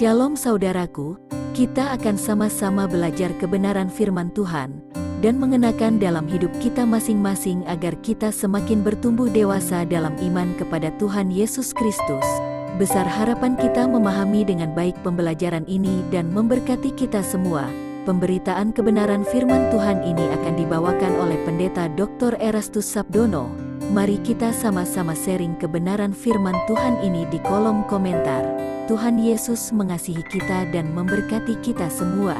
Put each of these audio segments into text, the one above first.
Shalom saudaraku, kita akan sama-sama belajar kebenaran firman Tuhan dan mengenakan dalam hidup kita masing-masing agar kita semakin bertumbuh dewasa dalam iman kepada Tuhan Yesus Kristus. Besar harapan kita memahami dengan baik pembelajaran ini dan memberkati kita semua. Pemberitaan kebenaran firman Tuhan ini akan dibawakan oleh Pendeta Dr. Erastus Sabdono. Mari kita sama-sama sharing kebenaran firman Tuhan ini di kolom komentar. Tuhan Yesus mengasihi kita dan memberkati kita semua.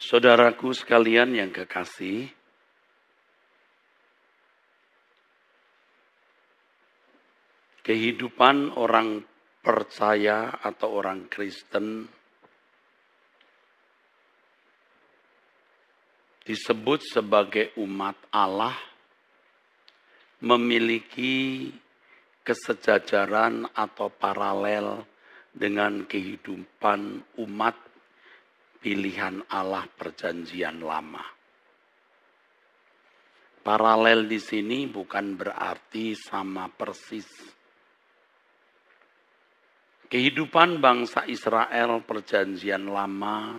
Saudaraku sekalian yang kekasih, kehidupan orang percaya atau orang Kristen disebut sebagai umat Allah memiliki kesejajaran atau paralel dengan kehidupan umat pilihan Allah perjanjian lama. Paralel di sini bukan berarti sama persis. Kehidupan bangsa Israel perjanjian lama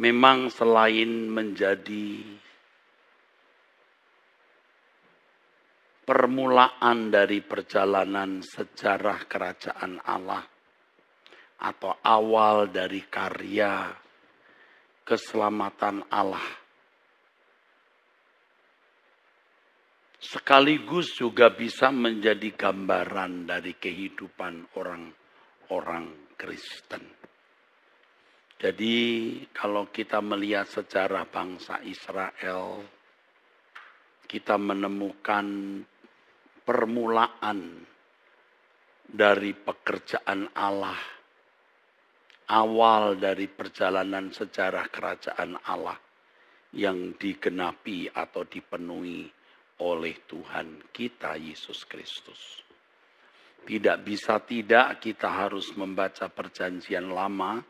memang selain menjadi permulaan dari perjalanan sejarah kerajaan Allah atau awal dari karya keselamatan Allah. Sekaligus juga bisa menjadi gambaran dari kehidupan orang-orang Kristen. Jadi kalau kita melihat sejarah bangsa Israel, kita menemukan permulaan dari pekerjaan Allah, awal dari perjalanan sejarah kerajaan Allah yang digenapi atau dipenuhi oleh Tuhan kita Yesus Kristus. Tidak bisa tidak kita harus membaca perjanjian lama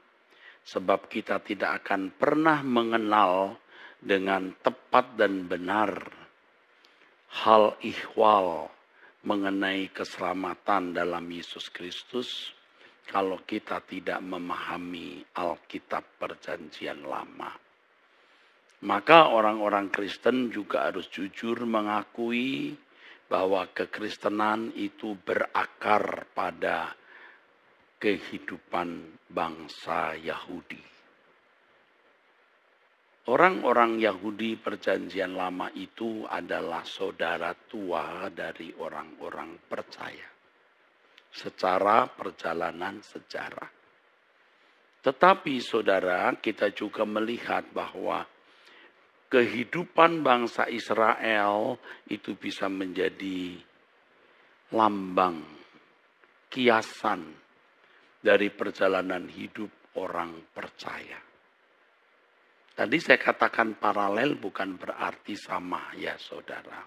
sebab kita tidak akan pernah mengenal dengan tepat dan benar hal ihwal mengenai keselamatan dalam Yesus Kristus kalau kita tidak memahami Alkitab Perjanjian Lama. Maka orang-orang Kristen juga harus jujur mengakui bahwa kekristenan itu berakar pada kehidupan bangsa Yahudi. Orang-orang Yahudi Perjanjian Lama itu adalah saudara tua dari orang-orang percaya secara perjalanan sejarah. Tetapi saudara, kita juga melihat bahwa kehidupan bangsa Israel itu bisa menjadi lambang, kiasan dari perjalanan hidup orang percaya. Tadi saya katakan paralel bukan berarti sama ya saudara.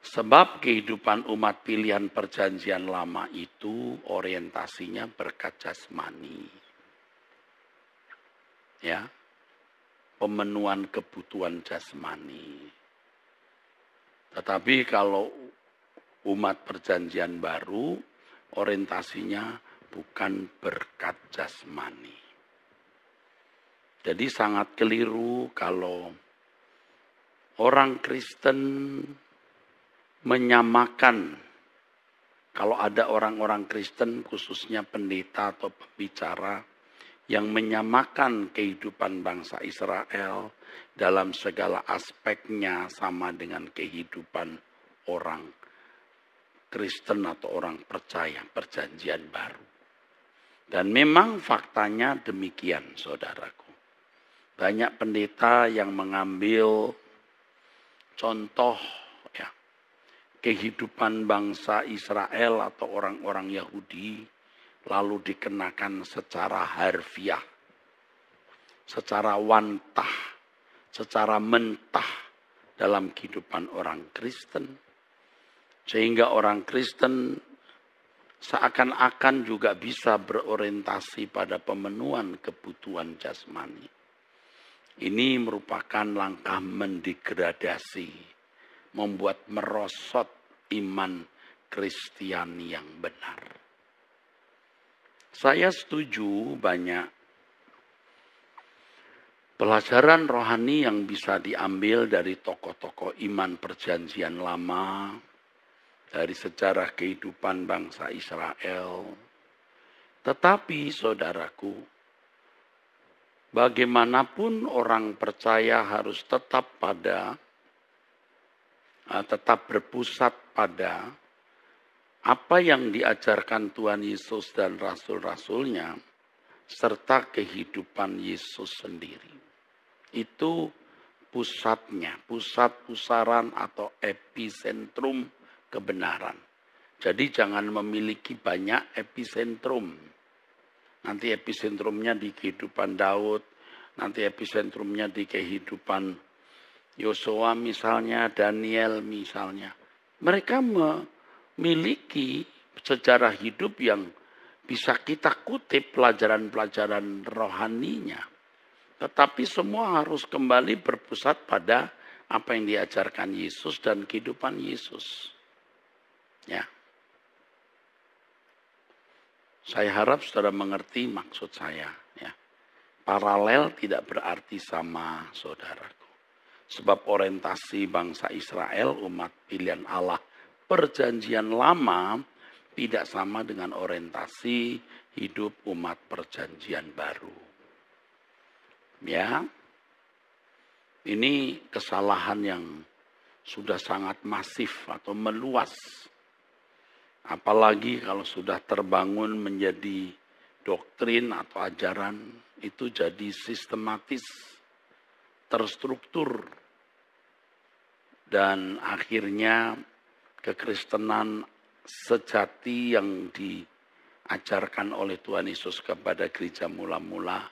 Sebab kehidupan umat pilihan perjanjian lama itu orientasinya berkat jasmani. Ya. Pemenuhan kebutuhan jasmani. Tetapi kalau umat perjanjian baru orientasinya bukan berkat jasmani jadi sangat keliru kalau orang Kristen menyamakan kalau ada orang-orang Kristen khususnya pendeta atau pembicara yang menyamakan kehidupan bangsa Israel dalam segala aspeknya sama dengan kehidupan orang Kristen atau orang percaya perjanjian baru. Dan memang faktanya demikian saudaraku banyak pendeta yang mengambil contoh ya, kehidupan bangsa Israel atau orang-orang Yahudi lalu dikenakan secara harfiah, secara wantah, secara mentah dalam kehidupan orang Kristen. Sehingga orang Kristen seakan-akan juga bisa berorientasi pada pemenuhan kebutuhan jasmani. Ini merupakan langkah mendegradasi, membuat merosot iman Kristen yang benar. Saya setuju banyak pelajaran rohani yang bisa diambil dari tokoh-tokoh iman perjanjian lama, dari sejarah kehidupan bangsa Israel. Tetapi saudaraku, bagaimanapun orang percaya harus tetap pada eh, tetap berpusat pada apa yang diajarkan Tuhan Yesus dan rasul-rasulnya serta kehidupan Yesus sendiri. Itu pusatnya, pusat pusaran atau epicentrum kebenaran. Jadi jangan memiliki banyak epicentrum nanti epicentrumnya di kehidupan Daud, nanti epicentrumnya di kehidupan Yosua misalnya, Daniel misalnya. Mereka memiliki sejarah hidup yang bisa kita kutip pelajaran-pelajaran rohaninya. Tetapi semua harus kembali berpusat pada apa yang diajarkan Yesus dan kehidupan Yesus. Ya. Saya harap saudara mengerti maksud saya. Ya. Paralel tidak berarti sama saudaraku. Sebab orientasi bangsa Israel, umat pilihan Allah, perjanjian lama tidak sama dengan orientasi hidup umat perjanjian baru. Ya, ini kesalahan yang sudah sangat masif atau meluas Apalagi kalau sudah terbangun menjadi doktrin atau ajaran itu jadi sistematis, terstruktur, dan akhirnya kekristenan sejati yang diajarkan oleh Tuhan Yesus kepada gereja mula-mula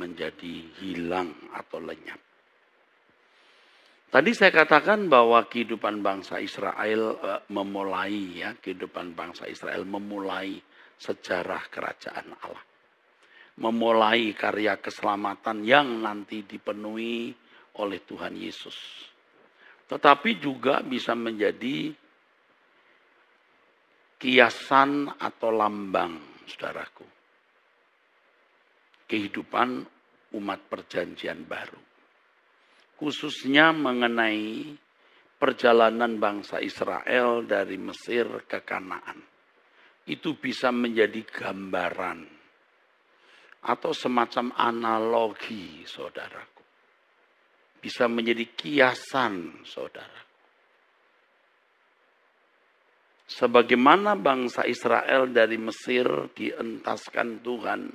menjadi hilang atau lenyap. Tadi saya katakan bahwa kehidupan bangsa Israel uh, memulai ya, kehidupan bangsa Israel memulai sejarah kerajaan Allah. Memulai karya keselamatan yang nanti dipenuhi oleh Tuhan Yesus. Tetapi juga bisa menjadi kiasan atau lambang, saudaraku. Kehidupan umat perjanjian baru khususnya mengenai perjalanan bangsa Israel dari Mesir ke Kanaan. Itu bisa menjadi gambaran atau semacam analogi, saudaraku. Bisa menjadi kiasan, saudara. Sebagaimana bangsa Israel dari Mesir dientaskan Tuhan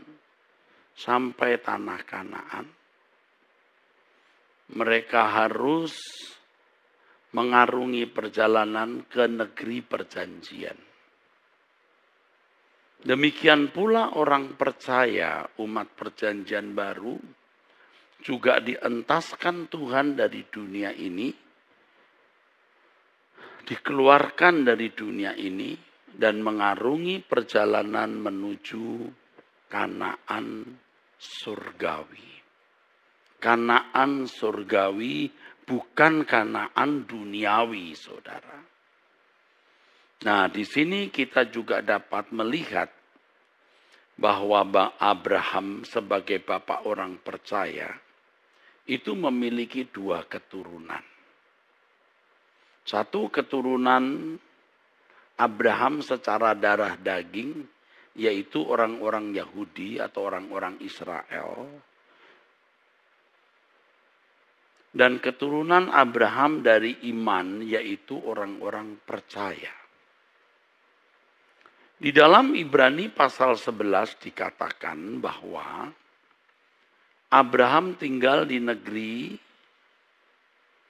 sampai tanah Kanaan, mereka harus mengarungi perjalanan ke negeri perjanjian. Demikian pula orang percaya umat perjanjian baru juga dientaskan Tuhan dari dunia ini, dikeluarkan dari dunia ini, dan mengarungi perjalanan menuju Kanaan surgawi. Kanaan surgawi bukan kanaan duniawi, saudara. Nah, di sini kita juga dapat melihat bahwa Bang Abraham sebagai bapak orang percaya itu memiliki dua keturunan. Satu keturunan Abraham secara darah daging yaitu orang-orang Yahudi atau orang-orang Israel dan keturunan Abraham dari iman yaitu orang-orang percaya. Di dalam Ibrani pasal 11 dikatakan bahwa Abraham tinggal di negeri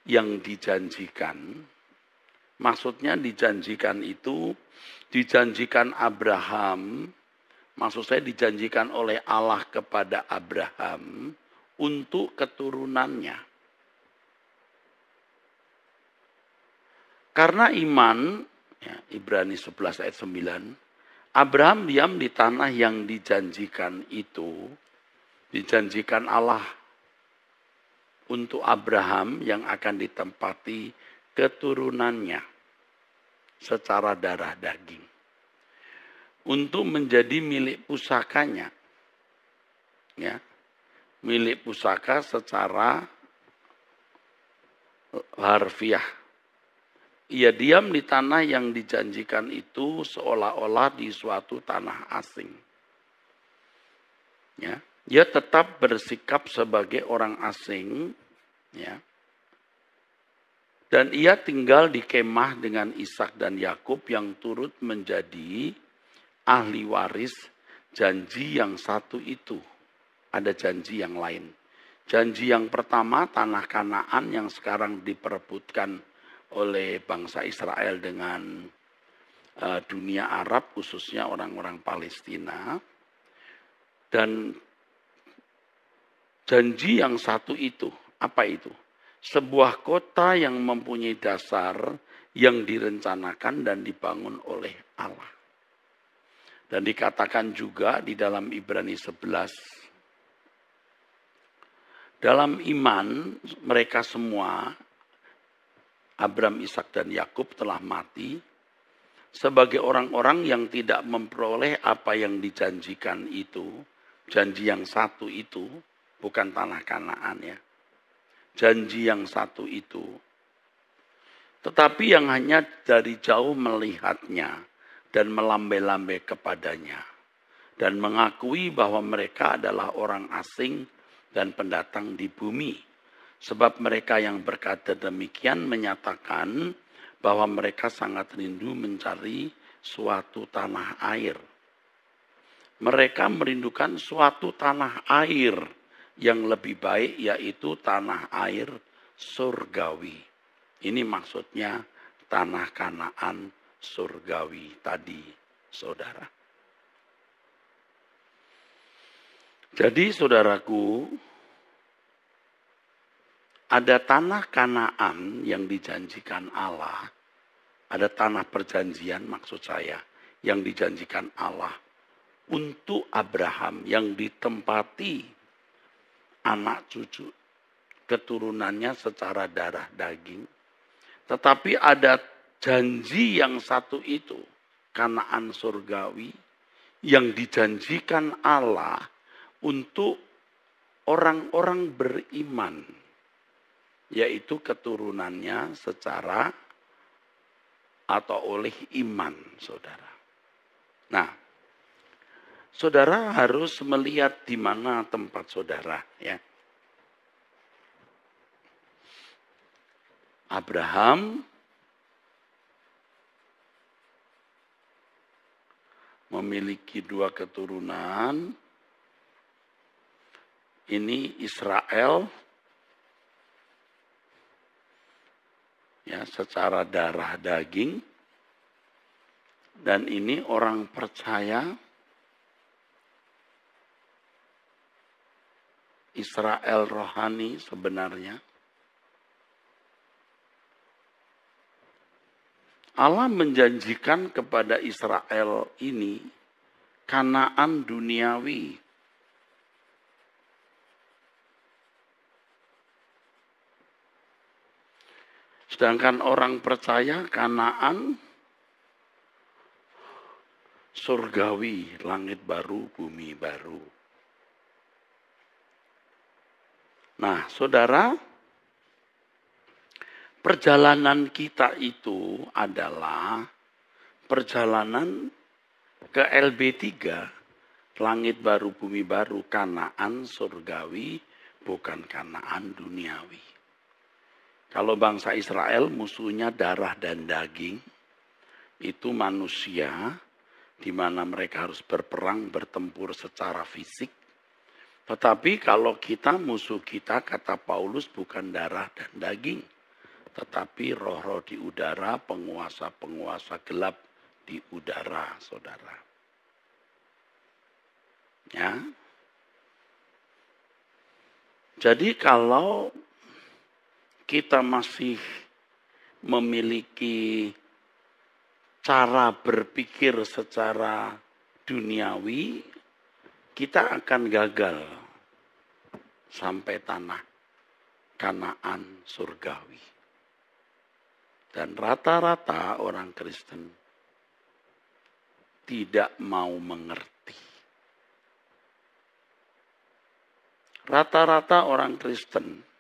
yang dijanjikan. Maksudnya dijanjikan itu dijanjikan Abraham, maksud saya dijanjikan oleh Allah kepada Abraham untuk keturunannya. Karena iman, ya, Ibrani 11 ayat 9, Abraham diam di tanah yang dijanjikan itu, dijanjikan Allah untuk Abraham yang akan ditempati keturunannya secara darah daging. Untuk menjadi milik pusakanya. Ya, milik pusaka secara harfiah ia diam di tanah yang dijanjikan itu seolah-olah di suatu tanah asing. Ya, ia tetap bersikap sebagai orang asing, ya. Dan ia tinggal di kemah dengan Ishak dan Yakub yang turut menjadi ahli waris janji yang satu itu. Ada janji yang lain. Janji yang pertama tanah Kanaan yang sekarang diperebutkan oleh bangsa Israel dengan uh, dunia Arab khususnya orang-orang Palestina dan janji yang satu itu apa itu sebuah kota yang mempunyai dasar yang direncanakan dan dibangun oleh Allah dan dikatakan juga di dalam Ibrani 11 dalam iman mereka semua Abram, Ishak dan Yakub telah mati sebagai orang-orang yang tidak memperoleh apa yang dijanjikan itu, janji yang satu itu bukan tanah Kanaan ya. Janji yang satu itu tetapi yang hanya dari jauh melihatnya dan melambai-lambai kepadanya dan mengakui bahwa mereka adalah orang asing dan pendatang di bumi Sebab mereka yang berkata demikian menyatakan bahwa mereka sangat rindu mencari suatu tanah air. Mereka merindukan suatu tanah air yang lebih baik yaitu tanah air surgawi. Ini maksudnya tanah kanaan surgawi tadi, saudara. Jadi saudaraku, ada tanah Kanaan yang dijanjikan Allah, ada tanah perjanjian maksud saya yang dijanjikan Allah untuk Abraham yang ditempati anak cucu keturunannya secara darah daging. Tetapi ada janji yang satu itu, Kanaan surgawi yang dijanjikan Allah untuk orang-orang beriman yaitu keturunannya secara atau oleh iman, saudara. Nah, saudara harus melihat di mana tempat saudara, ya. Abraham memiliki dua keturunan. Ini Israel, ya secara darah daging dan ini orang percaya Israel rohani sebenarnya. Allah menjanjikan kepada Israel ini kanaan duniawi Sedangkan orang percaya kanaan surgawi, langit baru, bumi baru. Nah, saudara, perjalanan kita itu adalah perjalanan ke LB3, langit baru, bumi baru, kanaan surgawi, bukan kanaan duniawi. Kalau bangsa Israel musuhnya darah dan daging, itu manusia di mana mereka harus berperang, bertempur secara fisik. Tetapi kalau kita musuh kita kata Paulus bukan darah dan daging, tetapi roh-roh di udara, penguasa-penguasa gelap di udara, Saudara. Ya. Jadi kalau kita masih memiliki cara berpikir secara duniawi, kita akan gagal sampai tanah kanaan surgawi. Dan rata-rata orang Kristen tidak mau mengerti. Rata-rata orang Kristen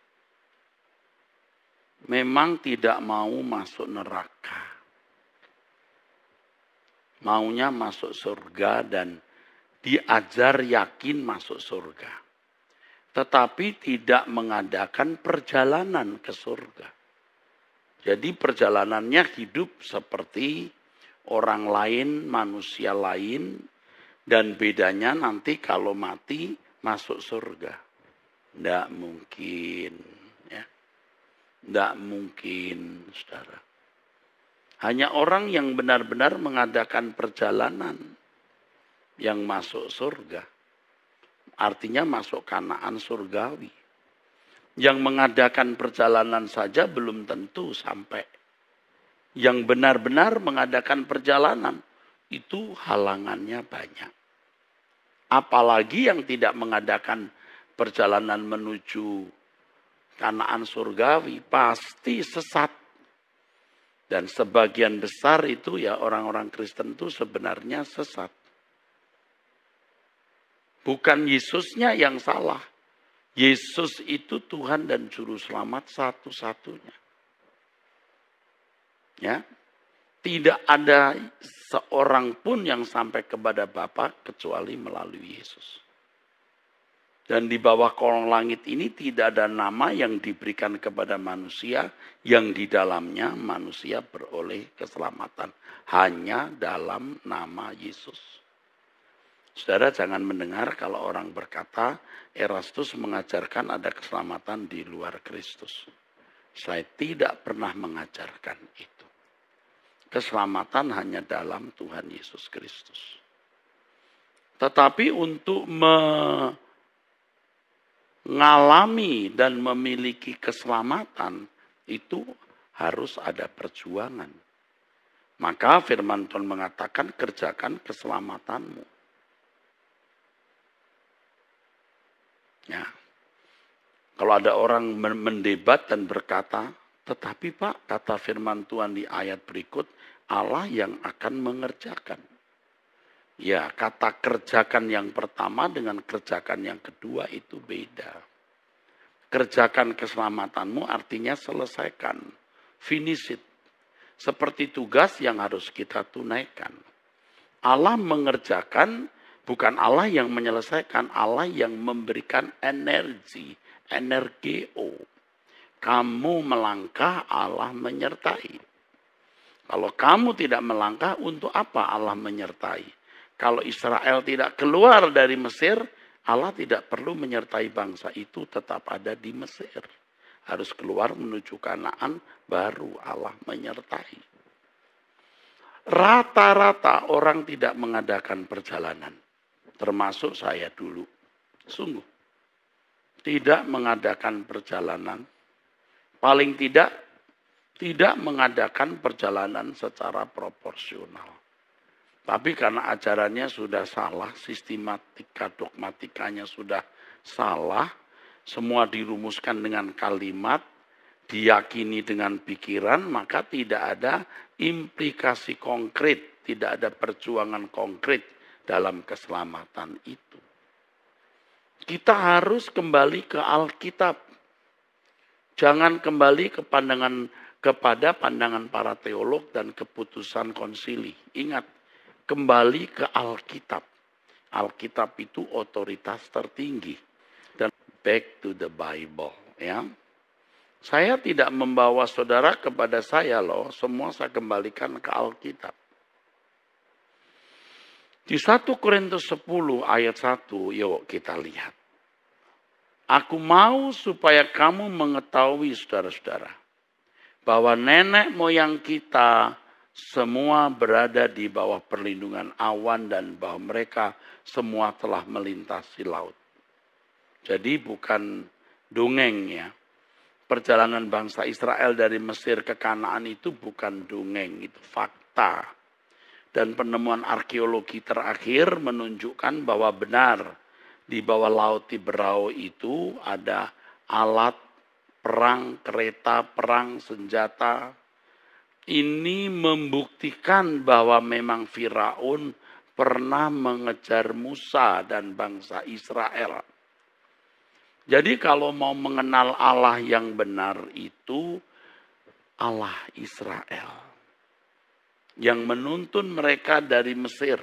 memang tidak mau masuk neraka. Maunya masuk surga dan diajar yakin masuk surga. Tetapi tidak mengadakan perjalanan ke surga. Jadi perjalanannya hidup seperti orang lain, manusia lain. Dan bedanya nanti kalau mati masuk surga. Tidak mungkin. Tidak mungkin, saudara. Hanya orang yang benar-benar mengadakan perjalanan yang masuk surga. Artinya masuk kanaan surgawi. Yang mengadakan perjalanan saja belum tentu sampai. Yang benar-benar mengadakan perjalanan itu halangannya banyak. Apalagi yang tidak mengadakan perjalanan menuju kanaan surgawi pasti sesat. Dan sebagian besar itu ya orang-orang Kristen itu sebenarnya sesat. Bukan Yesusnya yang salah. Yesus itu Tuhan dan Juru Selamat satu-satunya. Ya, tidak ada seorang pun yang sampai kepada Bapa kecuali melalui Yesus. Dan di bawah kolong langit ini tidak ada nama yang diberikan kepada manusia yang di dalamnya manusia beroleh keselamatan. Hanya dalam nama Yesus. Saudara jangan mendengar kalau orang berkata Erastus mengajarkan ada keselamatan di luar Kristus. Saya tidak pernah mengajarkan itu. Keselamatan hanya dalam Tuhan Yesus Kristus. Tetapi untuk me ngalami dan memiliki keselamatan itu harus ada perjuangan. Maka firman Tuhan mengatakan kerjakan keselamatanmu. Ya. Kalau ada orang mendebat dan berkata, tetapi Pak, kata firman Tuhan di ayat berikut, Allah yang akan mengerjakan. Ya, kata kerjakan yang pertama dengan kerjakan yang kedua itu beda. Kerjakan keselamatanmu artinya selesaikan, finish it. Seperti tugas yang harus kita tunaikan. Allah mengerjakan, bukan Allah yang menyelesaikan, Allah yang memberikan energi, energi o. Kamu melangkah, Allah menyertai. Kalau kamu tidak melangkah, untuk apa Allah menyertai? Kalau Israel tidak keluar dari Mesir, Allah tidak perlu menyertai bangsa itu tetap ada di Mesir. Harus keluar menuju Kanaan, baru Allah menyertai. Rata-rata orang tidak mengadakan perjalanan, termasuk saya dulu. Sungguh, tidak mengadakan perjalanan, paling tidak tidak mengadakan perjalanan secara proporsional. Tapi karena ajarannya sudah salah, sistematika dogmatikanya sudah salah, semua dirumuskan dengan kalimat, diyakini dengan pikiran, maka tidak ada implikasi konkret, tidak ada perjuangan konkret dalam keselamatan itu. Kita harus kembali ke Alkitab. Jangan kembali ke pandangan kepada pandangan para teolog dan keputusan konsili. Ingat, kembali ke Alkitab. Alkitab itu otoritas tertinggi dan back to the Bible ya. Saya tidak membawa saudara kepada saya loh, semua saya kembalikan ke Alkitab. Di 1 Korintus 10 ayat 1, yuk kita lihat. Aku mau supaya kamu mengetahui saudara-saudara bahwa nenek moyang kita semua berada di bawah perlindungan awan dan bahwa mereka semua telah melintasi laut. Jadi bukan dongeng ya. Perjalanan bangsa Israel dari Mesir ke Kanaan itu bukan dongeng, itu fakta. Dan penemuan arkeologi terakhir menunjukkan bahwa benar di bawah laut Tiberau itu ada alat perang kereta, perang senjata, ini membuktikan bahwa memang Firaun pernah mengejar Musa dan bangsa Israel. Jadi kalau mau mengenal Allah yang benar itu Allah Israel yang menuntun mereka dari Mesir.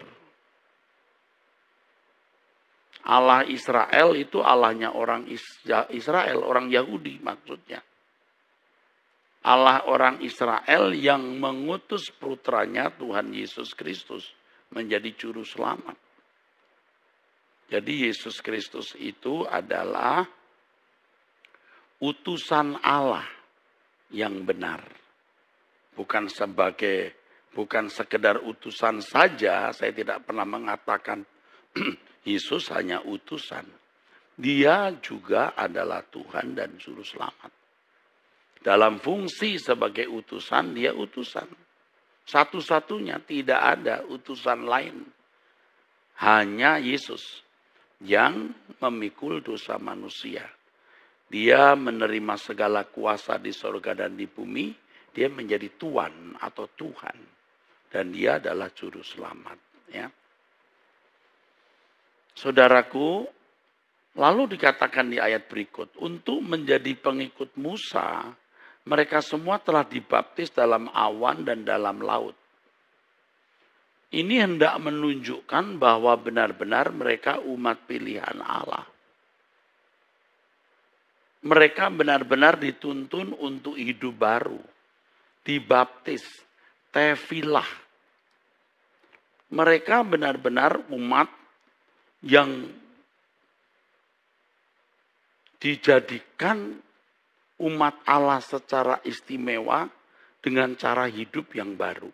Allah Israel itu Allahnya orang Israel, orang Yahudi maksudnya. Allah orang Israel yang mengutus putranya Tuhan Yesus Kristus menjadi juru selamat. Jadi Yesus Kristus itu adalah utusan Allah yang benar. Bukan sebagai bukan sekedar utusan saja, saya tidak pernah mengatakan Yesus hanya utusan. Dia juga adalah Tuhan dan juru selamat. Dalam fungsi sebagai utusan, dia utusan. Satu-satunya tidak ada utusan lain. Hanya Yesus yang memikul dosa manusia. Dia menerima segala kuasa di surga dan di bumi. Dia menjadi tuan atau Tuhan. Dan dia adalah juru selamat. Ya. Saudaraku, lalu dikatakan di ayat berikut, untuk menjadi pengikut Musa, mereka semua telah dibaptis dalam awan dan dalam laut. Ini hendak menunjukkan bahwa benar-benar mereka umat pilihan Allah. Mereka benar-benar dituntun untuk hidup baru. Dibaptis, tevilah. Mereka benar-benar umat yang dijadikan umat Allah secara istimewa dengan cara hidup yang baru.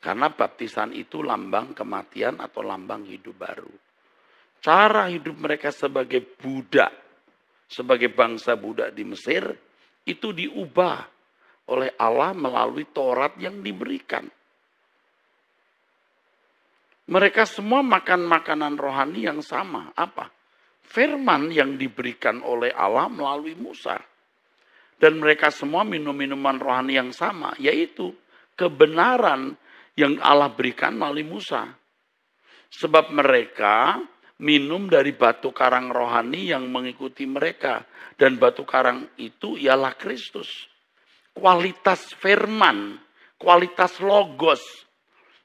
Karena baptisan itu lambang kematian atau lambang hidup baru. Cara hidup mereka sebagai budak, sebagai bangsa budak di Mesir, itu diubah oleh Allah melalui Taurat yang diberikan. Mereka semua makan makanan rohani yang sama. Apa? firman yang diberikan oleh Allah melalui Musa. Dan mereka semua minum minuman rohani yang sama, yaitu kebenaran yang Allah berikan melalui Musa. Sebab mereka minum dari batu karang rohani yang mengikuti mereka. Dan batu karang itu ialah Kristus. Kualitas firman, kualitas logos,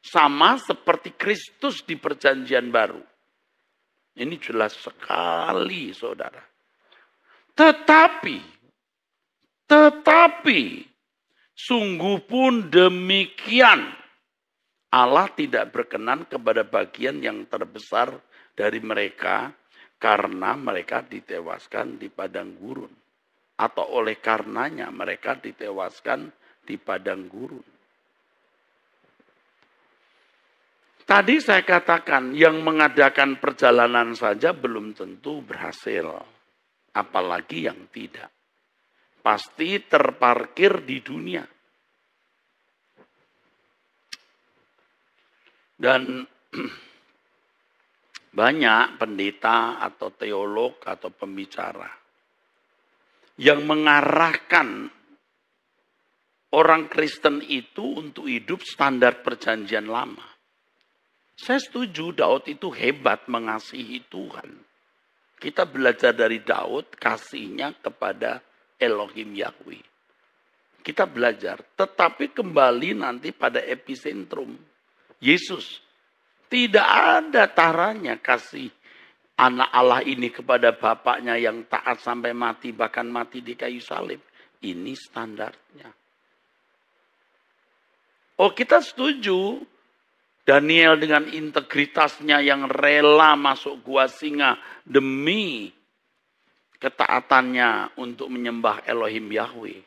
sama seperti Kristus di perjanjian baru. Ini jelas sekali saudara. Tetapi, tetapi sungguh pun demikian Allah tidak berkenan kepada bagian yang terbesar dari mereka karena mereka ditewaskan di padang gurun atau oleh karenanya mereka ditewaskan di padang gurun. Tadi saya katakan yang mengadakan perjalanan saja belum tentu berhasil. Apalagi yang tidak. Pasti terparkir di dunia. Dan banyak pendeta atau teolog atau pembicara yang mengarahkan orang Kristen itu untuk hidup standar perjanjian lama. Saya setuju Daud itu hebat mengasihi Tuhan. Kita belajar dari Daud kasihnya kepada Elohim Yahweh. Kita belajar, tetapi kembali nanti pada epicentrum Yesus. Tidak ada taranya kasih anak Allah ini kepada bapaknya yang taat sampai mati, bahkan mati di kayu salib. Ini standarnya. Oh kita setuju Daniel dengan integritasnya yang rela masuk gua singa demi ketaatannya untuk menyembah Elohim Yahweh.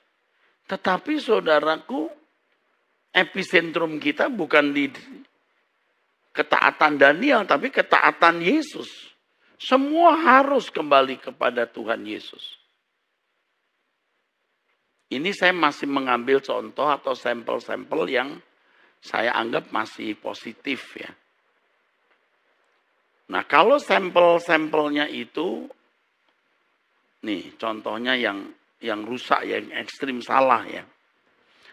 Tetapi saudaraku, epicentrum kita bukan di ketaatan Daniel, tapi ketaatan Yesus. Semua harus kembali kepada Tuhan Yesus. Ini saya masih mengambil contoh atau sampel-sampel yang saya anggap masih positif ya. Nah kalau sampel-sampelnya itu, nih contohnya yang yang rusak, ya, yang ekstrim salah ya.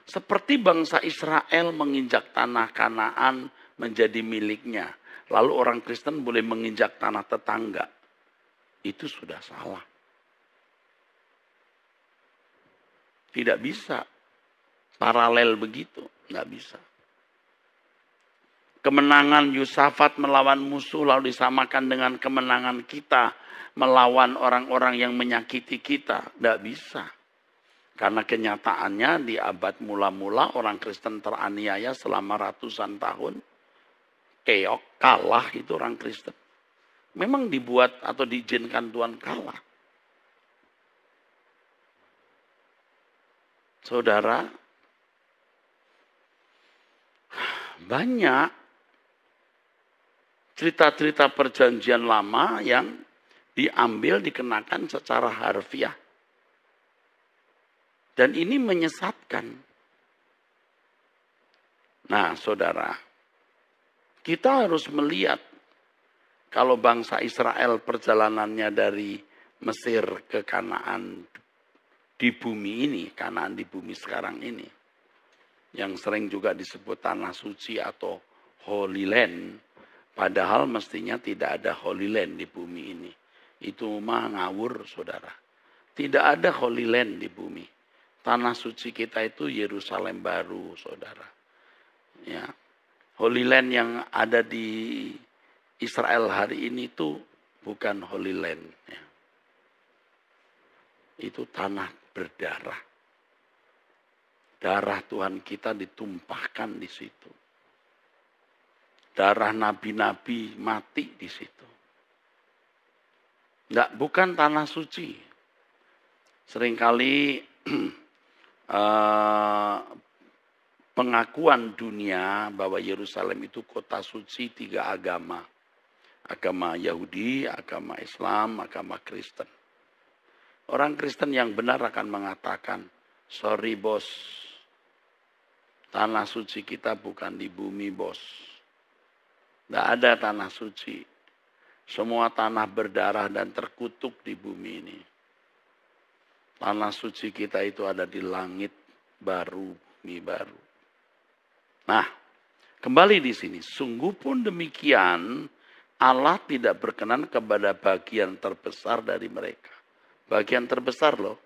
Seperti bangsa Israel menginjak tanah Kanaan menjadi miliknya, lalu orang Kristen boleh menginjak tanah tetangga, itu sudah salah. Tidak bisa paralel begitu, nggak bisa. Kemenangan Yusafat melawan musuh lalu disamakan dengan kemenangan kita melawan orang-orang yang menyakiti kita. Tidak bisa. Karena kenyataannya di abad mula-mula orang Kristen teraniaya selama ratusan tahun. Keok, kalah itu orang Kristen. Memang dibuat atau diizinkan Tuhan kalah. Saudara, banyak cerita-cerita perjanjian lama yang diambil, dikenakan secara harfiah. Dan ini menyesatkan. Nah, saudara, kita harus melihat kalau bangsa Israel perjalanannya dari Mesir ke Kanaan di bumi ini, Kanaan di bumi sekarang ini, yang sering juga disebut tanah suci atau Holy Land, Padahal mestinya tidak ada Holy Land di bumi ini. Itu mah ngawur saudara. Tidak ada Holy Land di bumi. Tanah suci kita itu Yerusalem baru saudara. Ya. Holy Land yang ada di Israel hari ini itu bukan Holy Land. Ya. Itu tanah berdarah. Darah Tuhan kita ditumpahkan di situ. Darah nabi-nabi mati di situ. Enggak, bukan tanah suci. Seringkali eh, pengakuan dunia bahwa Yerusalem itu kota suci tiga agama. Agama Yahudi, agama Islam, agama Kristen. Orang Kristen yang benar akan mengatakan, sorry bos, tanah suci kita bukan di bumi bos tidak ada tanah suci. Semua tanah berdarah dan terkutuk di bumi ini. Tanah suci kita itu ada di langit baru, bumi baru. Nah, kembali di sini. Sungguh pun demikian, Allah tidak berkenan kepada bagian terbesar dari mereka. Bagian terbesar loh.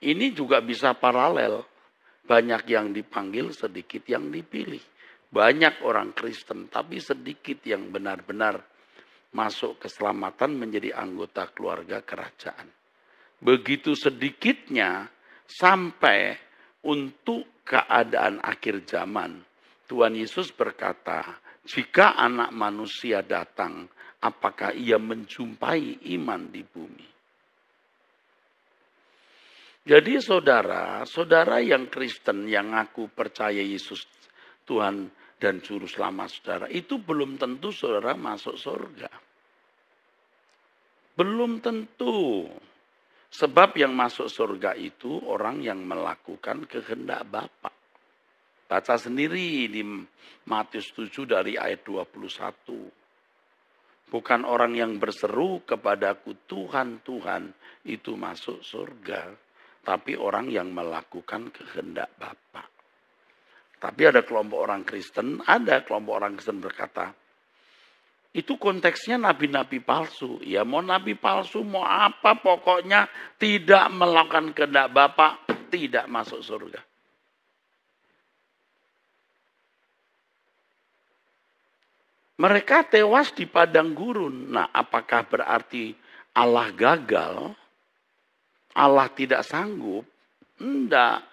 Ini juga bisa paralel. Banyak yang dipanggil, sedikit yang dipilih banyak orang Kristen, tapi sedikit yang benar-benar masuk keselamatan menjadi anggota keluarga kerajaan. Begitu sedikitnya sampai untuk keadaan akhir zaman. Tuhan Yesus berkata, jika anak manusia datang, apakah ia menjumpai iman di bumi? Jadi saudara, saudara yang Kristen yang aku percaya Yesus Tuhan dan juru selamat saudara itu belum tentu saudara masuk surga. Belum tentu. Sebab yang masuk surga itu orang yang melakukan kehendak Bapa. Baca sendiri di Matius 7 dari ayat 21. Bukan orang yang berseru kepadaku Tuhan, Tuhan itu masuk surga. Tapi orang yang melakukan kehendak Bapak. Tapi ada kelompok orang Kristen, ada kelompok orang Kristen berkata, itu konteksnya nabi-nabi palsu. Ya mau nabi palsu, mau apa pokoknya tidak melakukan kehendak Bapak, tidak masuk surga. Mereka tewas di padang gurun. Nah, apakah berarti Allah gagal? Allah tidak sanggup? Enggak.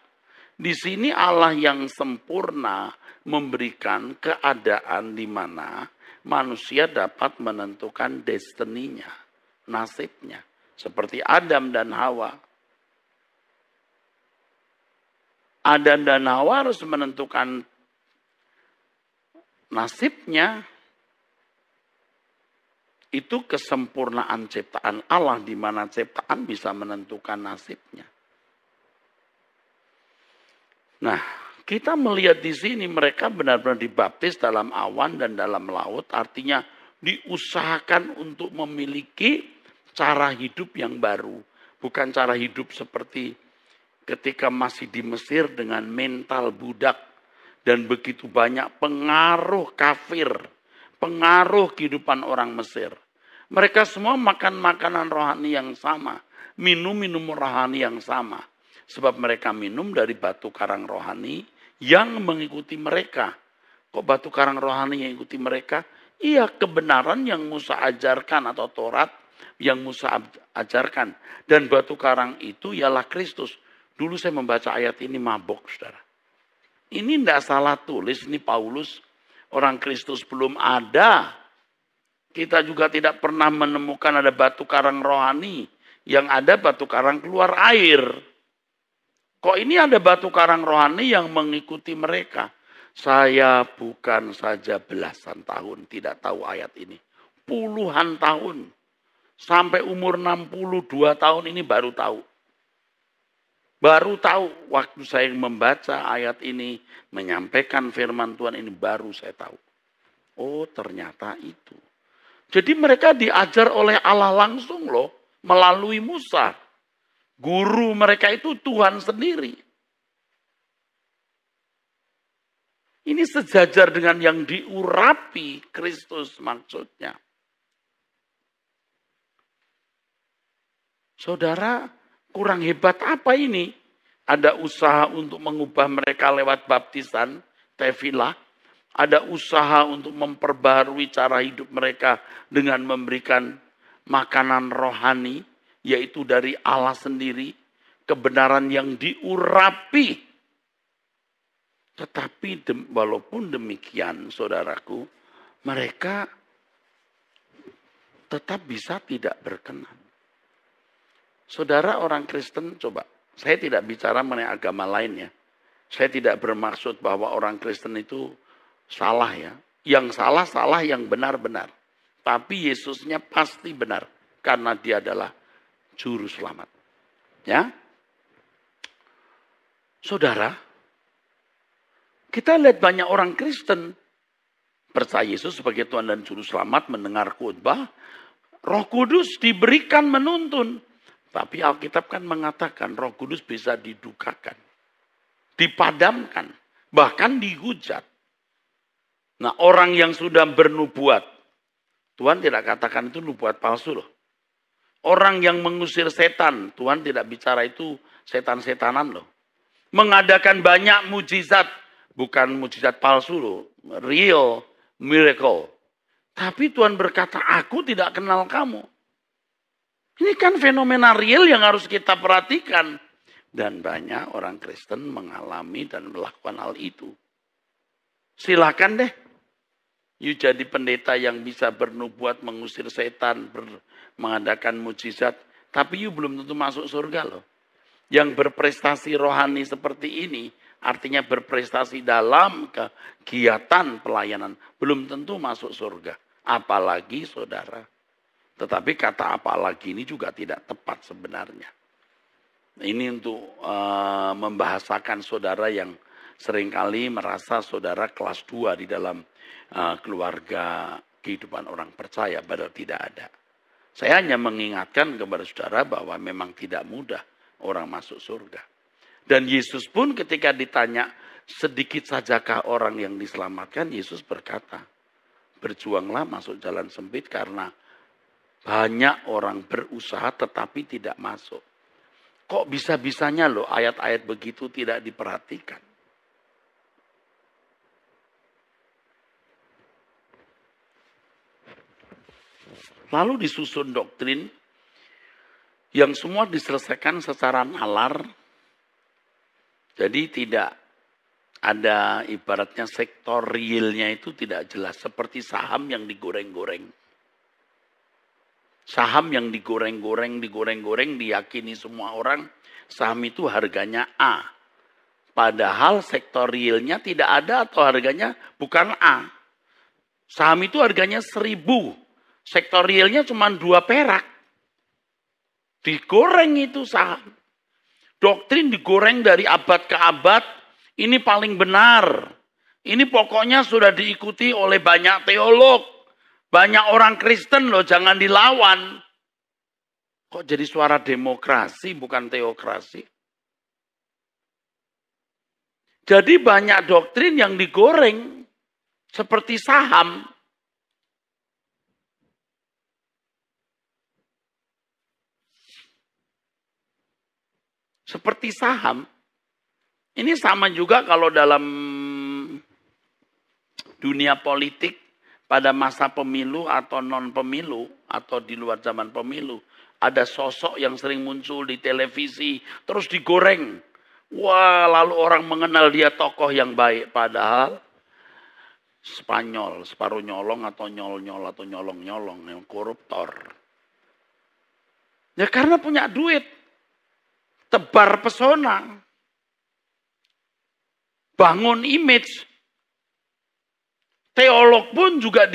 Di sini Allah yang sempurna memberikan keadaan di mana manusia dapat menentukan destininya, nasibnya. Seperti Adam dan Hawa. Adam dan Hawa harus menentukan nasibnya. Itu kesempurnaan ciptaan Allah di mana ciptaan bisa menentukan nasibnya. Nah, kita melihat di sini mereka benar-benar dibaptis dalam awan dan dalam laut, artinya diusahakan untuk memiliki cara hidup yang baru, bukan cara hidup seperti ketika masih di Mesir dengan mental budak dan begitu banyak pengaruh kafir, pengaruh kehidupan orang Mesir. Mereka semua makan makanan rohani yang sama, minum minum rohani yang sama Sebab mereka minum dari batu karang rohani yang mengikuti mereka. Kok batu karang rohani yang ikuti mereka? Iya kebenaran yang Musa ajarkan atau Taurat yang Musa ajarkan. Dan batu karang itu ialah Kristus. Dulu saya membaca ayat ini mabok saudara. Ini tidak salah tulis, ini Paulus. Orang Kristus belum ada. Kita juga tidak pernah menemukan ada batu karang rohani. Yang ada batu karang keluar air. Kok ini ada batu karang rohani yang mengikuti mereka? Saya bukan saja belasan tahun tidak tahu ayat ini. Puluhan tahun. Sampai umur 62 tahun ini baru tahu. Baru tahu waktu saya membaca ayat ini, menyampaikan firman Tuhan ini baru saya tahu. Oh ternyata itu. Jadi mereka diajar oleh Allah langsung loh melalui Musa. Guru mereka itu Tuhan sendiri. Ini sejajar dengan yang diurapi Kristus maksudnya. Saudara, kurang hebat apa ini? Ada usaha untuk mengubah mereka lewat baptisan, tevilah. Ada usaha untuk memperbarui cara hidup mereka dengan memberikan makanan rohani yaitu dari Allah sendiri, kebenaran yang diurapi. Tetapi walaupun demikian saudaraku, mereka tetap bisa tidak berkenan. Saudara orang Kristen coba, saya tidak bicara mengenai agama lain ya. Saya tidak bermaksud bahwa orang Kristen itu salah ya. Yang salah salah, yang benar benar. Tapi Yesusnya pasti benar karena dia adalah juru selamat. Ya. Saudara, kita lihat banyak orang Kristen percaya Yesus sebagai Tuhan dan juru selamat, mendengar khotbah, Roh Kudus diberikan menuntun. Tapi Alkitab kan mengatakan Roh Kudus bisa didukakan, dipadamkan, bahkan dihujat. Nah, orang yang sudah bernubuat, Tuhan tidak katakan itu nubuat palsu loh. Orang yang mengusir setan, Tuhan tidak bicara itu setan-setanan loh. Mengadakan banyak mujizat, bukan mujizat palsu loh, real miracle. Tapi Tuhan berkata, aku tidak kenal kamu. Ini kan fenomena real yang harus kita perhatikan. Dan banyak orang Kristen mengalami dan melakukan hal itu. Silakan deh. You jadi pendeta yang bisa bernubuat, mengusir setan, ber, mengadakan mujizat, tapi you belum tentu masuk surga loh. Yang berprestasi rohani seperti ini, artinya berprestasi dalam kegiatan pelayanan, belum tentu masuk surga. Apalagi saudara. Tetapi kata apalagi ini juga tidak tepat sebenarnya. Ini untuk uh, membahasakan saudara yang seringkali merasa saudara kelas dua di dalam uh, keluarga kehidupan orang percaya padahal tidak ada. Saya hanya mengingatkan kepada saudara bahwa memang tidak mudah orang masuk surga. Dan Yesus pun ketika ditanya sedikit sajakah orang yang diselamatkan, Yesus berkata, berjuanglah masuk jalan sempit karena banyak orang berusaha tetapi tidak masuk. Kok bisa-bisanya loh ayat-ayat begitu tidak diperhatikan. Lalu disusun doktrin yang semua diselesaikan secara nalar. Jadi tidak ada ibaratnya sektor realnya itu tidak jelas. Seperti saham yang digoreng-goreng. Saham yang digoreng-goreng, digoreng-goreng, diyakini semua orang saham itu harganya A. Padahal sektor realnya tidak ada atau harganya bukan A. Saham itu harganya seribu sektor realnya cuma dua perak. Digoreng itu saham. Doktrin digoreng dari abad ke abad, ini paling benar. Ini pokoknya sudah diikuti oleh banyak teolog. Banyak orang Kristen loh, jangan dilawan. Kok jadi suara demokrasi bukan teokrasi? Jadi banyak doktrin yang digoreng seperti saham Seperti saham. Ini sama juga kalau dalam dunia politik pada masa pemilu atau non pemilu atau di luar zaman pemilu ada sosok yang sering muncul di televisi terus digoreng. Wah, lalu orang mengenal dia tokoh yang baik padahal Spanyol, separuh nyolong atau nyol-nyol atau nyolong-nyolong yang koruptor. Ya karena punya duit tebar pesona, bangun image. Teolog pun juga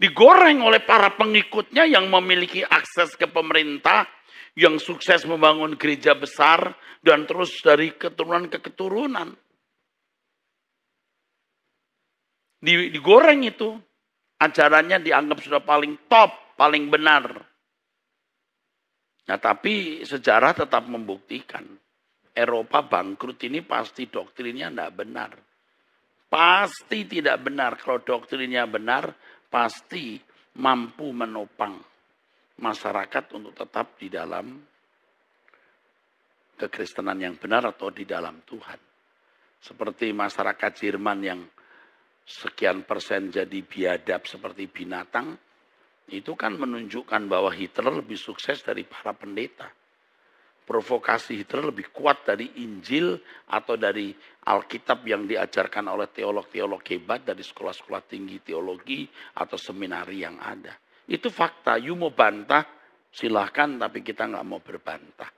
digoreng oleh para pengikutnya yang memiliki akses ke pemerintah, yang sukses membangun gereja besar, dan terus dari keturunan ke keturunan. Digoreng itu, acaranya dianggap sudah paling top, paling benar. Nah tapi sejarah tetap membuktikan Eropa bangkrut ini pasti doktrinnya tidak benar. Pasti tidak benar. Kalau doktrinnya benar, pasti mampu menopang masyarakat untuk tetap di dalam kekristenan yang benar atau di dalam Tuhan. Seperti masyarakat Jerman yang sekian persen jadi biadab seperti binatang, itu kan menunjukkan bahwa Hitler lebih sukses dari para pendeta. Provokasi Hitler lebih kuat dari Injil atau dari Alkitab yang diajarkan oleh teolog-teolog hebat dari sekolah-sekolah tinggi teologi atau seminari yang ada. Itu fakta. You mau bantah, silahkan tapi kita nggak mau berbantah.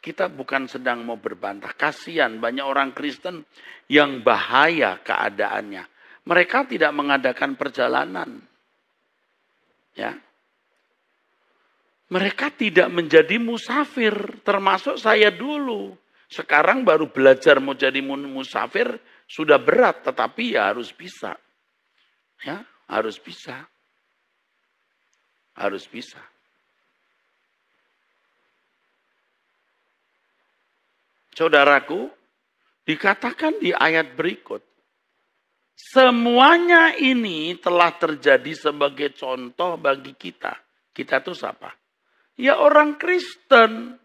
Kita bukan sedang mau berbantah. Kasihan banyak orang Kristen yang bahaya keadaannya. Mereka tidak mengadakan perjalanan Ya. Mereka tidak menjadi musafir, termasuk saya dulu. Sekarang baru belajar mau jadi musafir sudah berat, tetapi ya harus bisa. Ya, harus bisa. Harus bisa. Saudaraku, dikatakan di ayat berikut, Semuanya ini telah terjadi sebagai contoh bagi kita. Kita tuh siapa? Ya orang Kristen.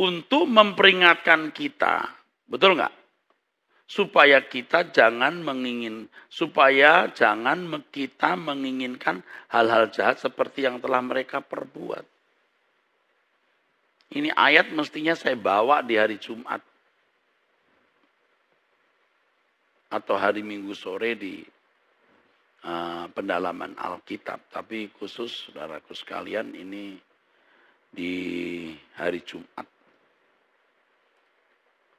Untuk memperingatkan kita. Betul nggak? Supaya kita jangan mengingin, supaya jangan kita menginginkan hal-hal jahat seperti yang telah mereka perbuat. Ini ayat mestinya saya bawa di hari Jumat. atau hari Minggu sore di uh, pendalaman Alkitab. Tapi khusus saudaraku sekalian ini di hari Jumat.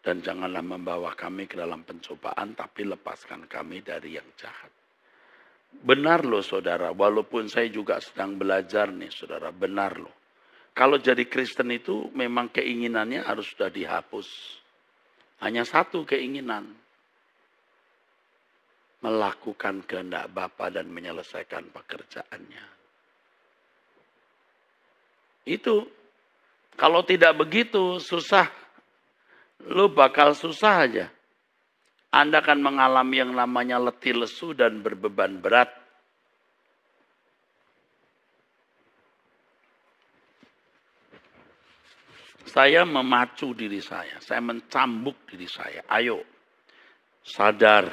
Dan janganlah membawa kami ke dalam pencobaan, tapi lepaskan kami dari yang jahat. Benar loh saudara, walaupun saya juga sedang belajar nih saudara, benar loh. Kalau jadi Kristen itu memang keinginannya harus sudah dihapus. Hanya satu keinginan, melakukan kehendak Bapa dan menyelesaikan pekerjaannya. Itu kalau tidak begitu susah lu bakal susah aja. Anda akan mengalami yang namanya letih lesu dan berbeban berat. Saya memacu diri saya, saya mencambuk diri saya. Ayo, sadar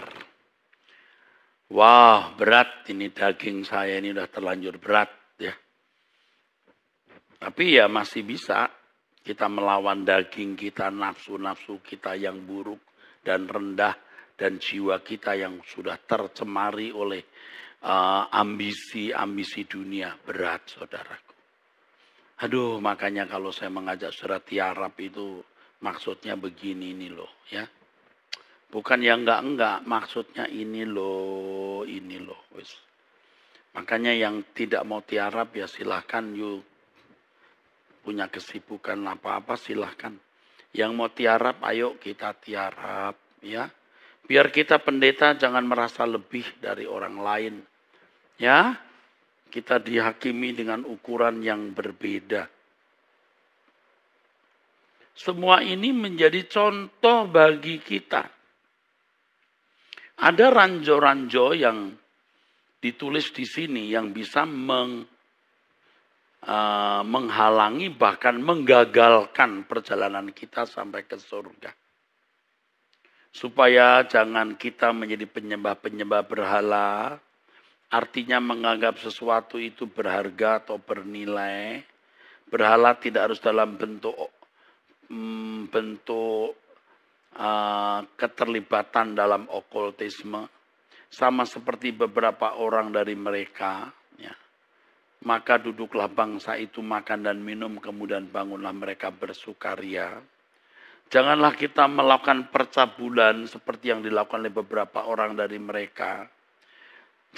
Wah berat ini daging saya ini udah terlanjur berat ya. Tapi ya masih bisa kita melawan daging kita, nafsu-nafsu kita yang buruk dan rendah dan jiwa kita yang sudah tercemari oleh eh, ambisi-ambisi uh, dunia berat saudaraku. Aduh makanya kalau saya mengajak surat tiarap itu maksudnya begini nih loh ya. Bukan yang enggak-enggak, maksudnya ini loh, ini loh. Wis. Makanya yang tidak mau tiarap ya silahkan you punya kesibukan apa-apa silahkan. Yang mau tiarap ayo kita tiarap ya. Biar kita pendeta jangan merasa lebih dari orang lain. Ya, kita dihakimi dengan ukuran yang berbeda. Semua ini menjadi contoh bagi kita ada ranjo-ranjo yang ditulis di sini yang bisa meng, uh, menghalangi bahkan menggagalkan perjalanan kita sampai ke surga. Supaya jangan kita menjadi penyembah-penyembah berhala, artinya menganggap sesuatu itu berharga atau bernilai. Berhala tidak harus dalam bentuk mm, bentuk Eh, keterlibatan dalam okultisme sama seperti beberapa orang dari mereka ya. maka duduklah bangsa itu makan dan minum kemudian bangunlah mereka bersukaria janganlah kita melakukan percabulan seperti yang dilakukan oleh beberapa orang dari mereka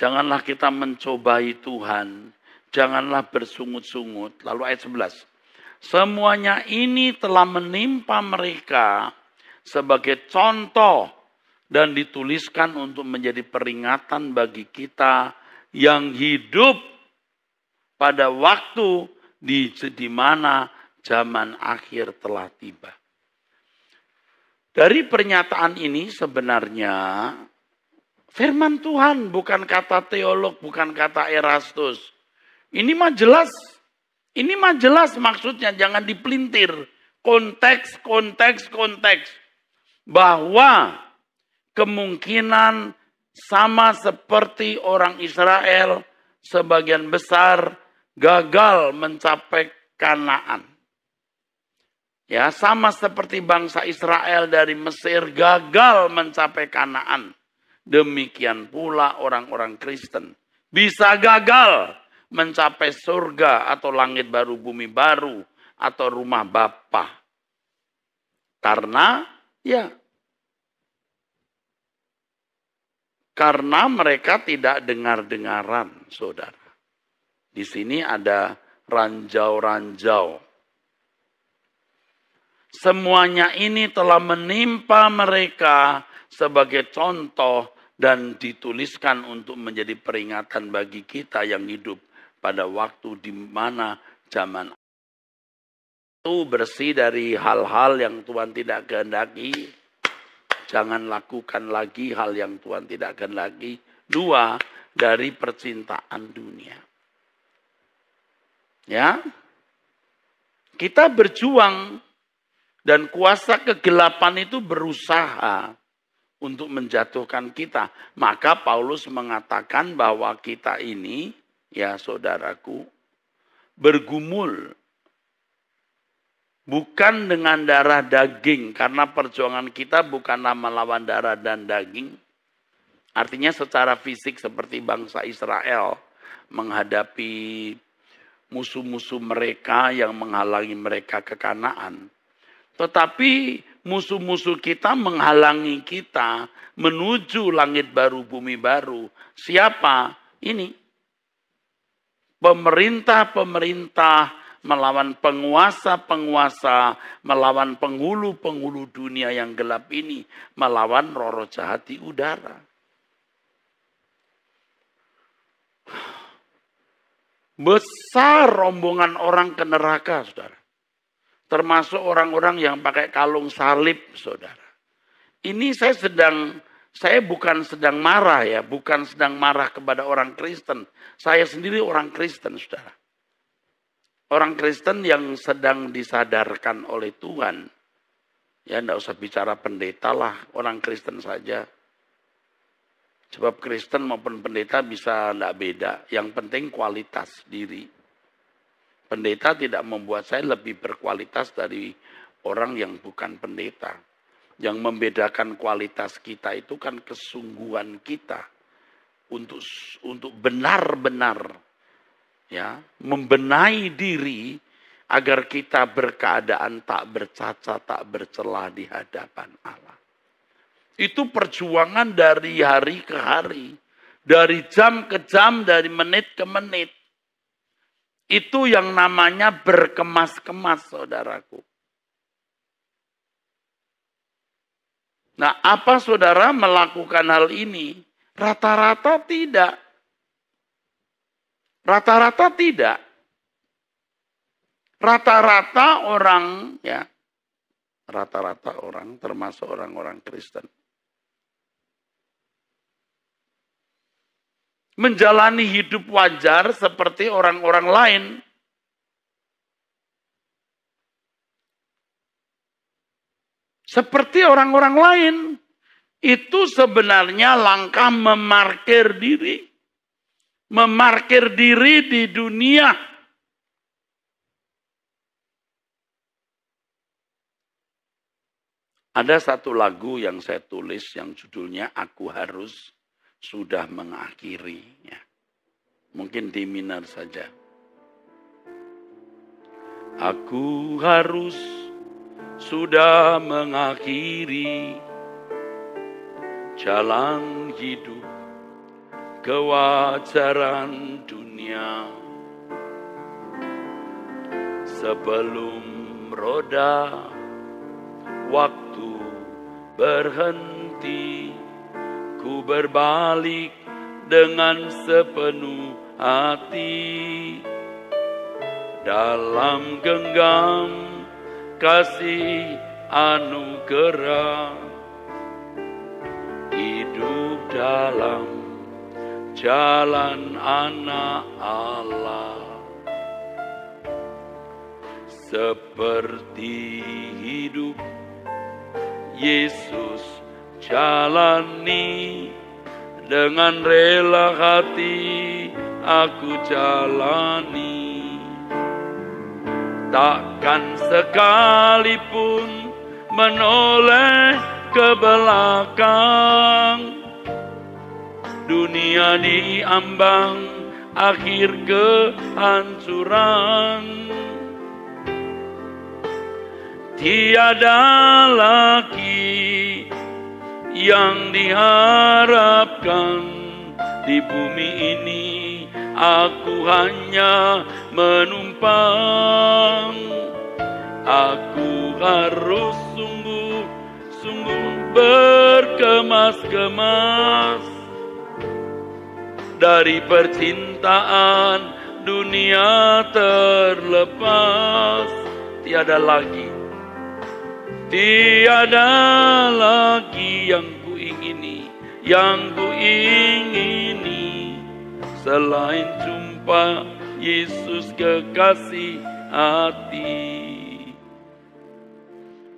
janganlah kita mencobai Tuhan janganlah bersungut-sungut lalu ayat 11 semuanya ini telah menimpa mereka sebagai contoh dan dituliskan untuk menjadi peringatan bagi kita yang hidup pada waktu di, di mana zaman akhir telah tiba. Dari pernyataan ini sebenarnya firman Tuhan bukan kata teolog, bukan kata Erastus. Ini mah jelas, ini mah jelas maksudnya jangan dipelintir. Konteks, konteks, konteks bahwa kemungkinan sama seperti orang Israel sebagian besar gagal mencapai Kanaan. Ya, sama seperti bangsa Israel dari Mesir gagal mencapai Kanaan. Demikian pula orang-orang Kristen bisa gagal mencapai surga atau langit baru, bumi baru atau rumah Bapa. Karena ya Karena mereka tidak dengar-dengaran, saudara. Di sini ada ranjau-ranjau. Semuanya ini telah menimpa mereka sebagai contoh dan dituliskan untuk menjadi peringatan bagi kita yang hidup pada waktu di mana zaman itu bersih dari hal-hal yang Tuhan tidak kehendaki Jangan lakukan lagi hal yang Tuhan tidak akan lagi. Dua, dari percintaan dunia. Ya. Kita berjuang dan kuasa kegelapan itu berusaha untuk menjatuhkan kita. Maka Paulus mengatakan bahwa kita ini ya saudaraku bergumul bukan dengan darah daging karena perjuangan kita bukanlah melawan darah dan daging. Artinya secara fisik seperti bangsa Israel menghadapi musuh-musuh mereka yang menghalangi mereka ke Kanaan. Tetapi musuh-musuh kita menghalangi kita menuju langit baru bumi baru. Siapa? Ini. Pemerintah-pemerintah melawan penguasa-penguasa, melawan penghulu-penghulu dunia yang gelap ini, melawan roro jahat di udara. Besar rombongan orang ke neraka, saudara. Termasuk orang-orang yang pakai kalung salib, saudara. Ini saya sedang saya bukan sedang marah ya, bukan sedang marah kepada orang Kristen. Saya sendiri orang Kristen, saudara. Orang Kristen yang sedang disadarkan oleh Tuhan, ya tidak usah bicara pendeta lah, orang Kristen saja. Sebab Kristen maupun pendeta bisa tidak beda. Yang penting kualitas diri. Pendeta tidak membuat saya lebih berkualitas dari orang yang bukan pendeta. Yang membedakan kualitas kita itu kan kesungguhan kita untuk untuk benar-benar ya, membenahi diri agar kita berkeadaan tak bercacat, tak bercelah di hadapan Allah. Itu perjuangan dari hari ke hari, dari jam ke jam, dari menit ke menit. Itu yang namanya berkemas-kemas, saudaraku. Nah, apa saudara melakukan hal ini? Rata-rata tidak. Rata-rata tidak. Rata-rata orang ya, rata-rata orang termasuk orang-orang Kristen menjalani hidup wajar seperti orang-orang lain. Seperti orang-orang lain, itu sebenarnya langkah memarkir diri memarkir diri di dunia. Ada satu lagu yang saya tulis yang judulnya Aku Harus Sudah Mengakhiri. Ya. Mungkin di minor saja. Aku harus sudah mengakhiri jalan hidup kewajaran dunia sebelum roda waktu berhenti ku berbalik dengan sepenuh hati dalam genggam kasih anugerah hidup dalam jalan anak Allah seperti hidup Yesus jalani dengan rela hati aku jalani takkan sekalipun menoleh ke belakang dunia diambang akhir kehancuran tiada lagi yang diharapkan di bumi ini aku hanya menumpang aku harus sungguh sungguh berkemas-kemas dari percintaan dunia terlepas tiada lagi tiada lagi yang ku ingini yang ku ingini selain jumpa Yesus kekasih hati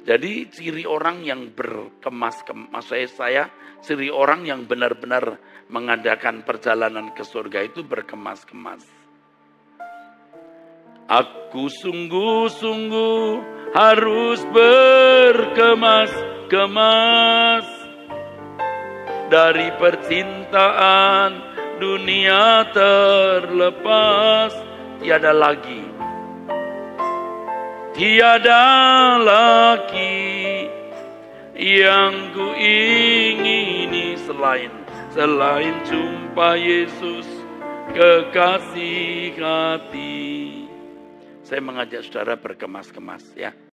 jadi ciri orang yang berkemas kemas saya, saya ciri orang yang benar-benar mengadakan perjalanan ke surga itu berkemas-kemas. Aku sungguh-sungguh harus berkemas-kemas dari percintaan dunia terlepas tiada lagi tiada lagi yang ku ingini selain selain jumpa Yesus kekasih hati. Saya mengajak saudara berkemas-kemas ya.